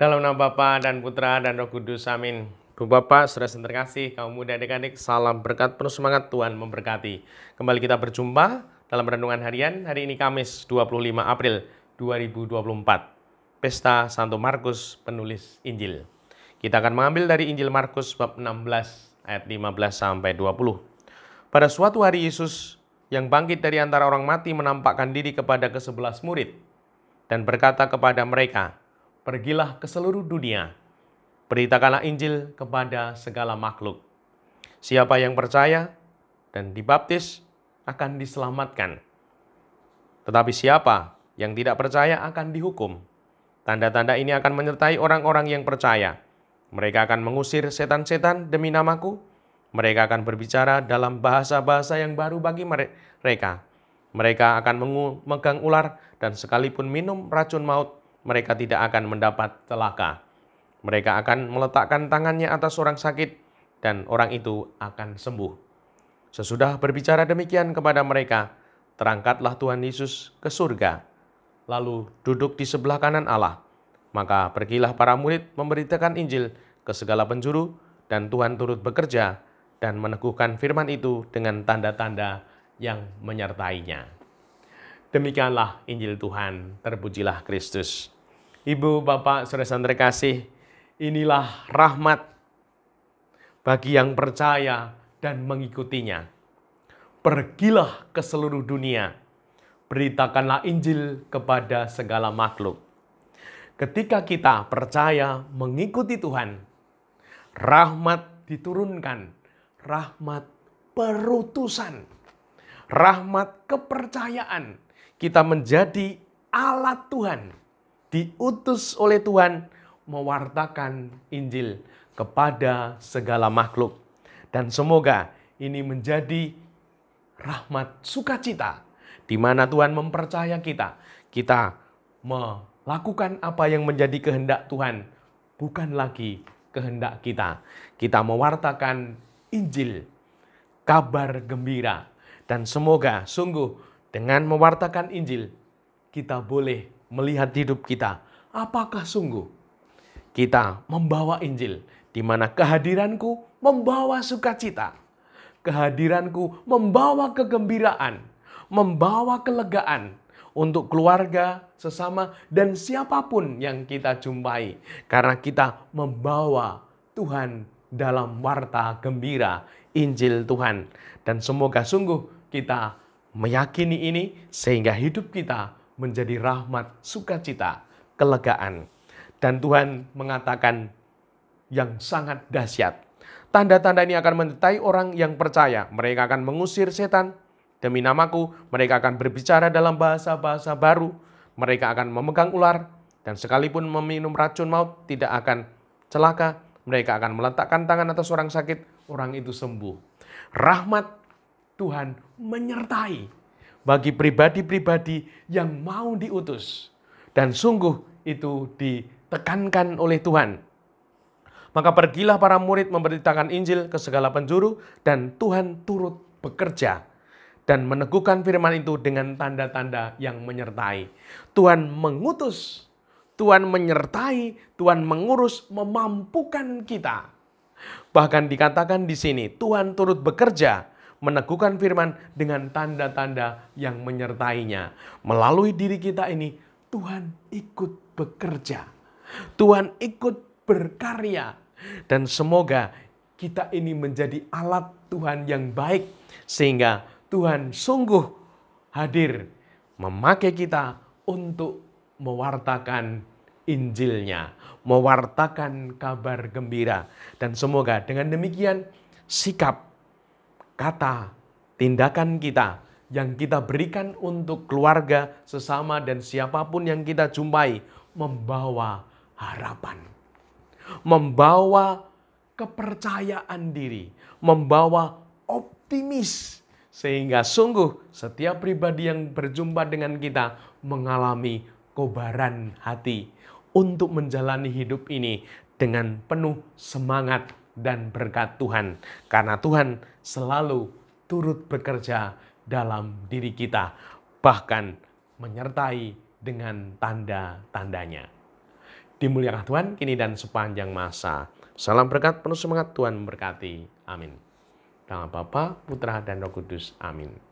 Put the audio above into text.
Dalam nama Bapa dan Putra dan Roh Kudus, amin. Bu Bapak, saudara saudara terkasih, kaum muda adik-adik, salam berkat penuh semangat Tuhan memberkati. Kembali kita berjumpa dalam Renungan Harian, hari ini Kamis 25 April 2024. Pesta Santo Markus, penulis Injil. Kita akan mengambil dari Injil Markus bab 16 ayat 15 sampai 20. Pada suatu hari Yesus yang bangkit dari antara orang mati menampakkan diri kepada ke kesebelas murid dan berkata kepada mereka, pergilah ke seluruh dunia, beritakanlah Injil kepada segala makhluk. Siapa yang percaya dan dibaptis akan diselamatkan. Tetapi siapa yang tidak percaya akan dihukum. Tanda-tanda ini akan menyertai orang-orang yang percaya. Mereka akan mengusir setan-setan demi namaku. Mereka akan berbicara dalam bahasa-bahasa yang baru bagi mereka. Mereka akan memegang ular dan sekalipun minum racun maut, mereka tidak akan mendapat celaka. Mereka akan meletakkan tangannya atas orang sakit, dan orang itu akan sembuh. Sesudah berbicara demikian kepada mereka, terangkatlah Tuhan Yesus ke surga, lalu duduk di sebelah kanan Allah. Maka pergilah para murid memberitakan Injil ke segala penjuru, dan Tuhan turut bekerja dan meneguhkan firman itu dengan tanda-tanda yang menyertainya. Demikianlah Injil Tuhan, terpujilah Kristus. Ibu, Bapak, saudara-saudara kasih, inilah rahmat bagi yang percaya dan mengikutinya. Pergilah ke seluruh dunia, beritakanlah Injil kepada segala makhluk. Ketika kita percaya mengikuti Tuhan, rahmat diturunkan, rahmat perutusan, rahmat kepercayaan. Kita menjadi alat Tuhan diutus oleh Tuhan mewartakan Injil kepada segala makhluk. Dan semoga ini menjadi rahmat sukacita di mana Tuhan mempercaya kita. Kita melakukan apa yang menjadi kehendak Tuhan, bukan lagi kehendak kita. Kita mewartakan Injil, kabar gembira. Dan semoga sungguh dengan mewartakan Injil, kita boleh melihat hidup kita. Apakah sungguh kita membawa Injil di mana kehadiranku membawa sukacita, kehadiranku membawa kegembiraan, membawa kelegaan untuk keluarga, sesama, dan siapapun yang kita jumpai, karena kita membawa Tuhan dalam warta gembira Injil Tuhan, dan semoga sungguh kita meyakini ini, sehingga hidup kita menjadi rahmat, sukacita, kelegaan. Dan Tuhan mengatakan yang sangat dahsyat. Tanda-tanda ini akan menyertai orang yang percaya. Mereka akan mengusir setan demi namaku. Mereka akan berbicara dalam bahasa-bahasa baru. Mereka akan memegang ular dan sekalipun meminum racun maut tidak akan celaka. Mereka akan meletakkan tangan atas orang sakit, orang itu sembuh. Rahmat Tuhan menyertai bagi pribadi-pribadi yang mau diutus. Dan sungguh itu ditekankan oleh Tuhan. Maka pergilah para murid memberitakan Injil ke segala penjuru dan Tuhan turut bekerja dan meneguhkan firman itu dengan tanda-tanda yang menyertai. Tuhan mengutus, Tuhan menyertai, Tuhan mengurus, memampukan kita. Bahkan dikatakan di sini, Tuhan turut bekerja meneguhkan firman dengan tanda-tanda yang menyertainya. Melalui diri kita ini, Tuhan ikut bekerja. Tuhan ikut berkarya. Dan semoga kita ini menjadi alat Tuhan yang baik. Sehingga Tuhan sungguh hadir memakai kita untuk mewartakan Injilnya, mewartakan kabar gembira. Dan semoga dengan demikian sikap kata, tindakan kita yang kita berikan untuk keluarga, sesama, dan siapapun yang kita jumpai membawa harapan, membawa kepercayaan diri, membawa optimis, sehingga sungguh setiap pribadi yang berjumpa dengan kita mengalami kobaran hati untuk menjalani hidup ini dengan penuh semangat dan berkat Tuhan. Karena Tuhan selalu turut bekerja dalam diri kita, bahkan menyertai dengan tanda-tandanya. Dimuliakan Tuhan kini dan sepanjang masa. Salam berkat penuh semangat Tuhan memberkati. Amin. Dalam Bapa, Putra, dan Roh Kudus. Amin.